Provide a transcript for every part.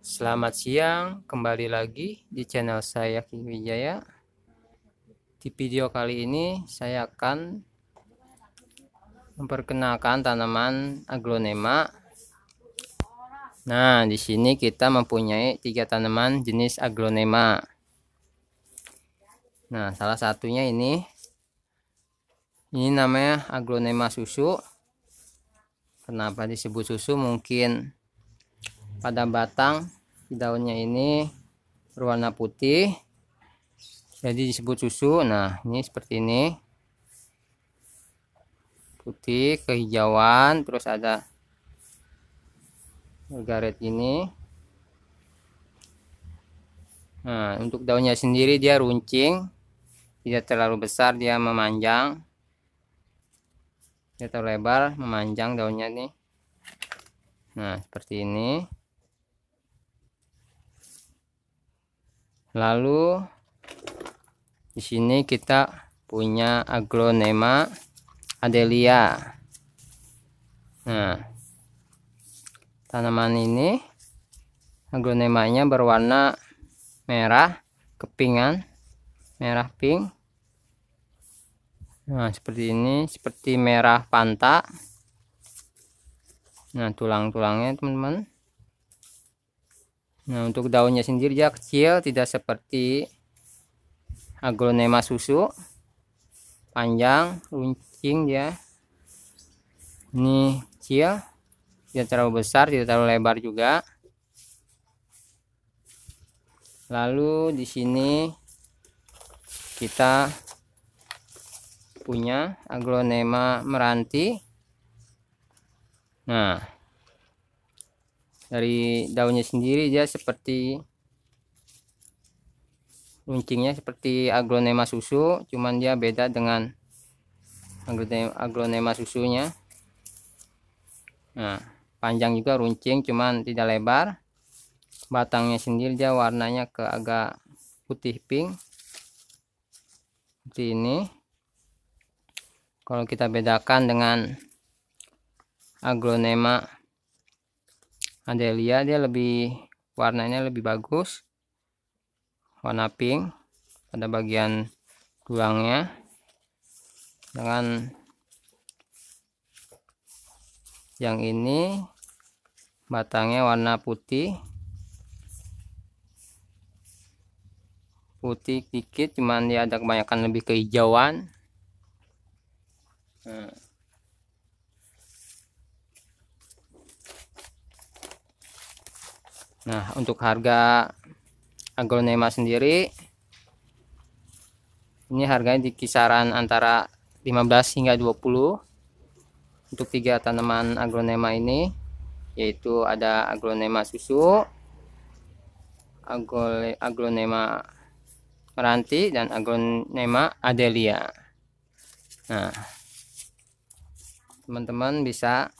Selamat siang, kembali lagi di channel saya Ki Wijaya. Di video kali ini saya akan memperkenalkan tanaman aglonema. Nah, di sini kita mempunyai tiga tanaman jenis aglonema. Nah, salah satunya ini ini namanya aglonema susu. Kenapa disebut susu? Mungkin pada batang daunnya ini berwarna putih jadi disebut susu nah ini seperti ini putih kehijauan terus ada garet ini nah untuk daunnya sendiri dia runcing tidak terlalu besar dia memanjang dia terlalu lebar memanjang daunnya nih nah seperti ini lalu di sini kita punya aglonema adelia nah tanaman ini aglonemanya berwarna merah kepingan merah pink nah seperti ini seperti merah panta nah tulang-tulangnya teman-teman Nah, untuk daunnya sendiri dia kecil, tidak seperti aglonema susu. Panjang, runcing dia. Ini kecil, tidak terlalu besar, tidak terlalu lebar juga. Lalu di sini kita punya aglonema meranti. Nah, dari daunnya sendiri dia seperti runcingnya seperti aglonema susu cuman dia beda dengan aglonema, susunya nah panjang juga runcing cuman tidak lebar batangnya sendiri dia warnanya ke agak putih pink seperti ini kalau kita bedakan dengan aglonema Adelia dia lebih warnanya lebih bagus warna pink pada bagian tulangnya dengan yang ini batangnya warna putih putih dikit cuman dia ada kebanyakan lebih kehijauan nah. Nah, untuk harga aglonema sendiri ini harganya di kisaran antara 15 hingga 20 untuk tiga tanaman aglonema ini yaitu ada aglonema susu, aglonema meranti dan aglonema adelia. Nah, teman-teman bisa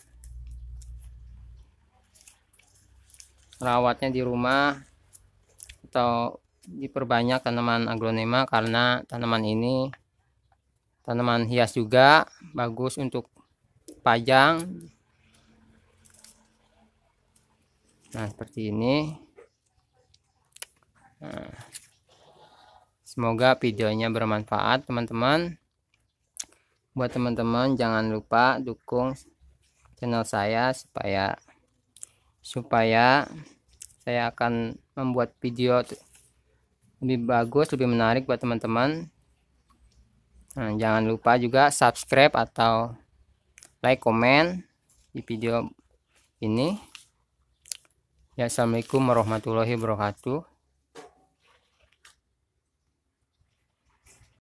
Rawatnya di rumah atau diperbanyak tanaman aglonema karena tanaman ini tanaman hias juga bagus untuk pajang nah seperti ini nah, semoga videonya bermanfaat teman-teman buat teman-teman jangan lupa dukung channel saya supaya supaya saya akan membuat video lebih bagus lebih menarik buat teman-teman nah, jangan lupa juga subscribe atau like komen di video ini ya assalamualaikum warahmatullahi wabarakatuh